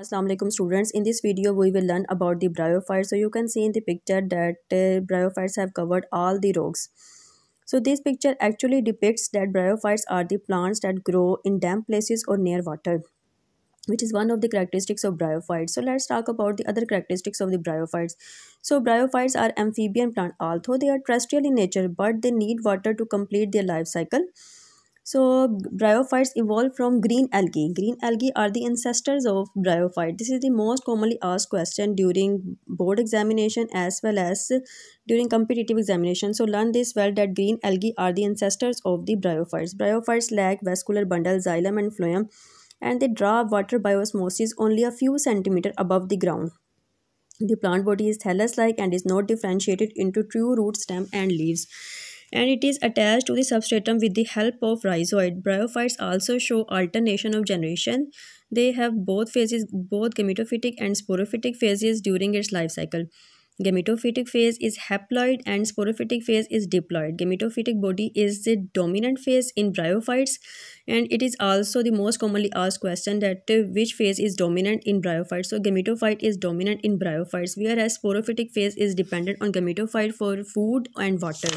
Assalamualaikum students in this video we will learn about the bryophyte so you can see in the picture that uh, bryophytes have covered all the rogues so this picture actually depicts that bryophytes are the plants that grow in damp places or near water which is one of the characteristics of bryophytes so let's talk about the other characteristics of the bryophytes so bryophytes are amphibian plant although they are terrestrial in nature but they need water to complete their life cycle so bryophytes evolved from green algae. Green algae are the ancestors of bryophyte. This is the most commonly asked question during board examination as well as during competitive examination. So learn this well that green algae are the ancestors of the bryophytes. Bryophytes lack vascular bundle, xylem and phloem and they draw water by osmosis only a few centimeter above the ground. The plant body is thallus-like and is not differentiated into true root, stem and leaves and it is attached to the substratum with the help of rhizoid. Bryophytes also show alternation of generation. They have both phases, both gametophytic and sporophytic phases during its life cycle. Gametophytic phase is haploid and sporophytic phase is diploid. Gametophytic body is the dominant phase in bryophytes and it is also the most commonly asked question that uh, which phase is dominant in bryophytes. So gametophyte is dominant in bryophytes whereas sporophytic phase is dependent on gametophyte for food and water.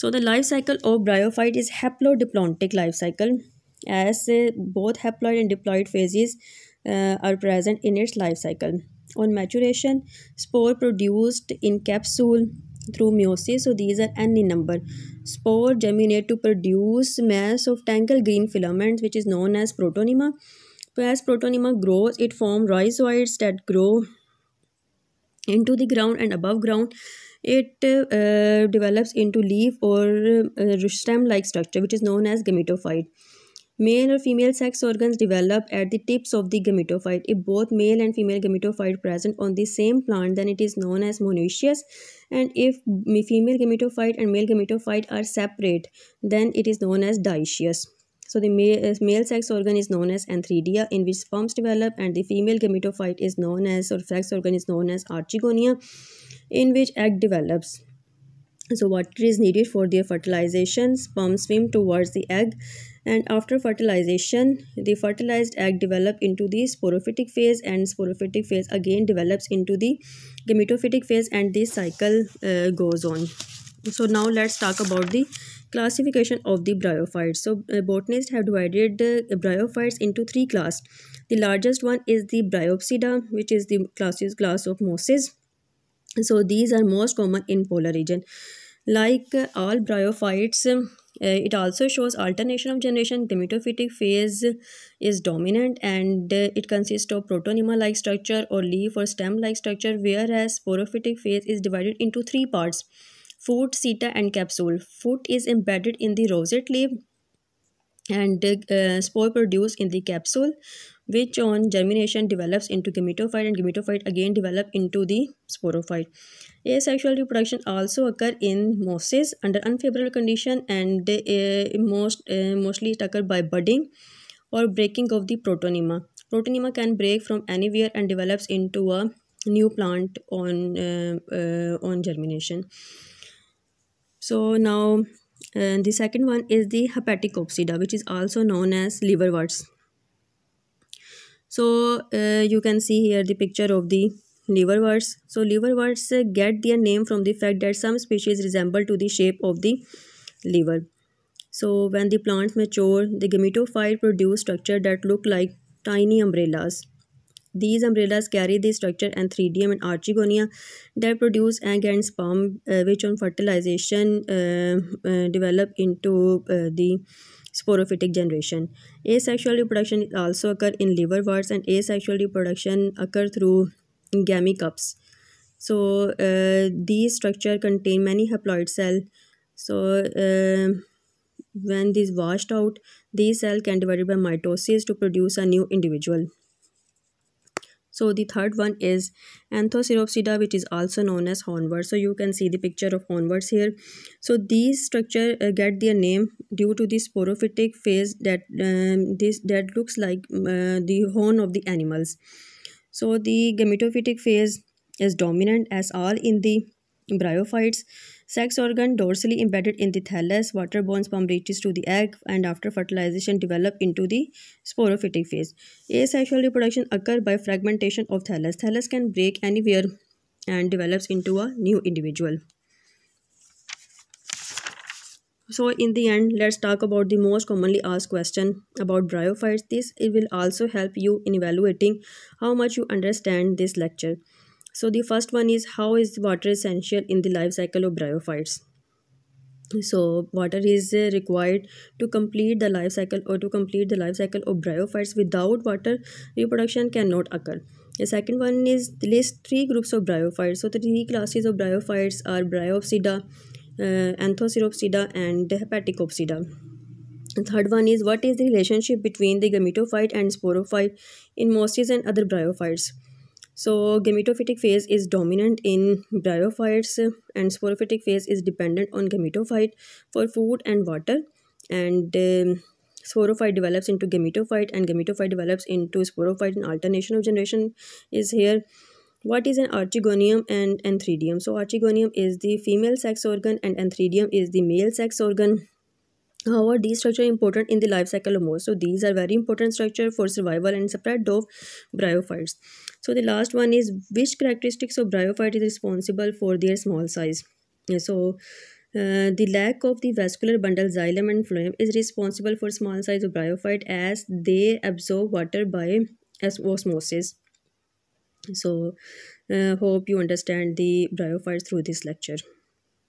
So the life cycle of bryophyte is haplodiplontic life cycle as uh, both haploid and diploid phases uh, are present in its life cycle. On maturation, spore produced in capsule through meiosis. So these are any number. Spore germinate to produce mass of tangled green filaments which is known as protonema. So as protonema grows, it form rhizoids that grow into the ground and above ground it uh, develops into leaf or uh, stem-like structure which is known as gametophyte. Male or female sex organs develop at the tips of the gametophyte. If both male and female gametophyte present on the same plant, then it is known as monoecious. And if female gametophyte and male gametophyte are separate, then it is known as dioecious. So the male, uh, male sex organ is known as anthridia in which sperms develop and the female gametophyte is known as or sex organ is known as archegonia in which egg develops. So water is needed for their fertilization. Sperm swim towards the egg and after fertilization, the fertilized egg develop into the sporophytic phase and sporophytic phase again develops into the gametophytic phase and this cycle uh, goes on. So now let's talk about the classification of the bryophytes. So uh, botanists have divided the bryophytes into three class. The largest one is the bryopsida which is the class, class of mosses so these are most common in polar region like all bryophytes uh, it also shows alternation of generation gametophytic phase is dominant and it consists of protonema like structure or leaf or stem like structure whereas sporophytic phase is divided into three parts foot seta and capsule foot is embedded in the rosette leaf and uh, spore produced in the capsule which on germination develops into gametophyte and gametophyte again develop into the sporophyte. Asexual reproduction also occur in mosses under unfavorable condition and uh, most uh, mostly it occur by budding or breaking of the protonema. Protonema can break from anywhere and develops into a new plant on uh, uh on germination. So now and the second one is the hepatic oxida, which is also known as liverworts. So uh, you can see here the picture of the liverworts. So liverworts uh, get their name from the fact that some species resemble to the shape of the liver. So when the plants mature, the gametophyte produce structure that look like tiny umbrellas. These umbrellas carry the structure Anthridium and archegonia that produce egg and sperm uh, which on fertilization uh, uh, develop into uh, the sporophytic generation. Asexual reproduction also occur in liverworts and asexual reproduction occur through cups. So uh, these structure contain many haploid cell. So uh, when these washed out, these cell can divide by mitosis to produce a new individual. So the third one is Anthoceropsida which is also known as hornworts. So you can see the picture of hornworts here. So these structure uh, get their name due to the sporophytic phase that um, this that looks like um, uh, the horn of the animals. So the gametophytic phase is dominant as all in the bryophytes. Sex organ dorsally embedded in the thallus, waterborne sperm reaches to the egg and after fertilization develop into the sporophytic phase. Asexual reproduction occurs by fragmentation of thallus. Thallus can break anywhere and develops into a new individual. So in the end, let's talk about the most commonly asked question about bryophytes. This it will also help you in evaluating how much you understand this lecture. So the first one is how is water essential in the life cycle of bryophytes? so water is uh, required to complete the life cycle or to complete the life cycle of bryophytes without water reproduction cannot occur the second one is list three groups of bryophytes so the three classes of bryophytes are bryopsida uh, anthoceropsida and hepaticopsida the third one is what is the relationship between the gametophyte and sporophyte in mosses and other bryophytes so gametophytic phase is dominant in bryophytes and sporophytic phase is dependent on gametophyte for food and water and um, sporophyte develops into gametophyte and gametophyte develops into sporophyte and alternation of generation is here. What is an archegonium and anthridium? So archegonium is the female sex organ and anthridium is the male sex organ. How are these structures important in the life cycle of So these are very important structure for survival and separate of bryophytes. So the last one is which characteristics of bryophyte is responsible for their small size? So uh, the lack of the vascular bundle xylem and phloem is responsible for small size of bryophyte as they absorb water by osmosis. So uh, hope you understand the bryophytes through this lecture.